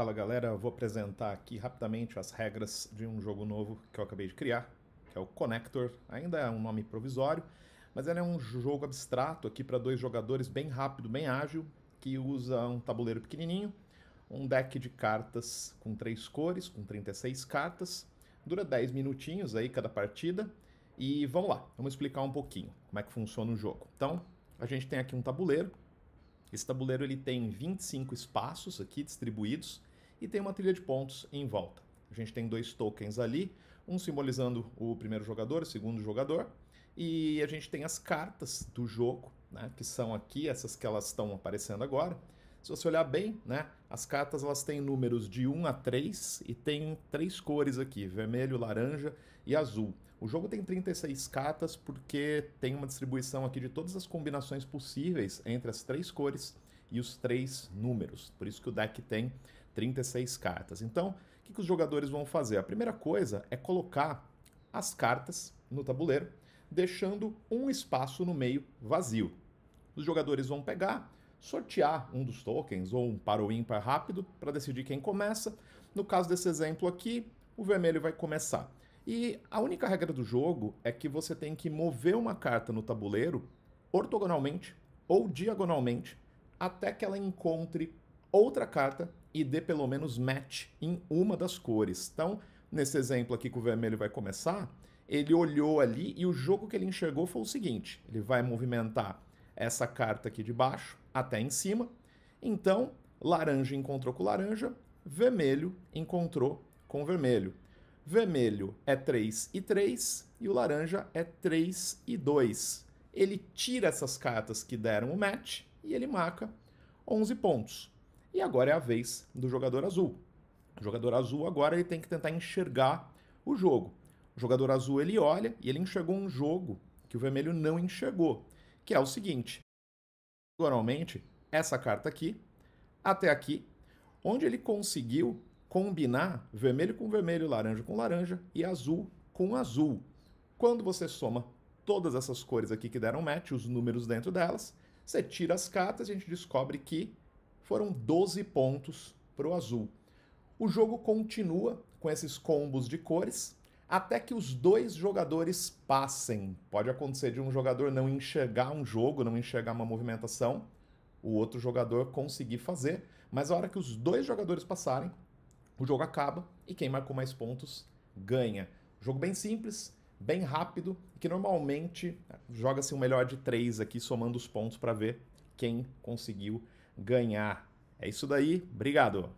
Fala galera, eu vou apresentar aqui rapidamente as regras de um jogo novo que eu acabei de criar, que é o Connector. Ainda é um nome provisório, mas ele é um jogo abstrato aqui para dois jogadores, bem rápido, bem ágil, que usa um tabuleiro pequenininho, um deck de cartas com três cores, com 36 cartas. Dura 10 minutinhos aí cada partida. E vamos lá, vamos explicar um pouquinho como é que funciona o jogo. Então, a gente tem aqui um tabuleiro. Esse tabuleiro ele tem 25 espaços aqui distribuídos e tem uma trilha de pontos em volta. A gente tem dois tokens ali, um simbolizando o primeiro jogador, o segundo jogador, e a gente tem as cartas do jogo, né, que são aqui, essas que elas estão aparecendo agora. Se você olhar bem, né, as cartas elas têm números de 1 a 3 e tem três cores aqui, vermelho, laranja e azul. O jogo tem 36 cartas porque tem uma distribuição aqui de todas as combinações possíveis entre as três cores e os três números. Por isso que o deck tem 36 cartas. Então, o que, que os jogadores vão fazer? A primeira coisa é colocar as cartas no tabuleiro, deixando um espaço no meio vazio. Os jogadores vão pegar, sortear um dos tokens ou um para o ímpar rápido para decidir quem começa. No caso desse exemplo aqui, o vermelho vai começar. E a única regra do jogo é que você tem que mover uma carta no tabuleiro ortogonalmente ou diagonalmente até que ela encontre outra carta e dê pelo menos match em uma das cores. Então, nesse exemplo aqui que o vermelho vai começar, ele olhou ali e o jogo que ele enxergou foi o seguinte: ele vai movimentar essa carta aqui de baixo até em cima. Então, laranja encontrou com laranja, vermelho encontrou com vermelho. Vermelho é 3 e 3 e o laranja é 3 e 2. Ele tira essas cartas que deram o match e ele marca 11 pontos. E agora é a vez do jogador azul. O jogador azul agora ele tem que tentar enxergar o jogo. O jogador azul ele olha e ele enxergou um jogo que o vermelho não enxergou, que é o seguinte. Normalmente, essa carta aqui até aqui, onde ele conseguiu combinar vermelho com vermelho, laranja com laranja e azul com azul. Quando você soma todas essas cores aqui que deram match, os números dentro delas, você tira as cartas e a gente descobre que foram 12 pontos para o azul. O jogo continua com esses combos de cores até que os dois jogadores passem. Pode acontecer de um jogador não enxergar um jogo, não enxergar uma movimentação, o outro jogador conseguir fazer, mas a hora que os dois jogadores passarem, o jogo acaba e quem marcou mais pontos ganha. Jogo bem simples, bem rápido, que normalmente né, joga-se um melhor de três aqui, somando os pontos para ver quem conseguiu ganhar. É isso daí, obrigado!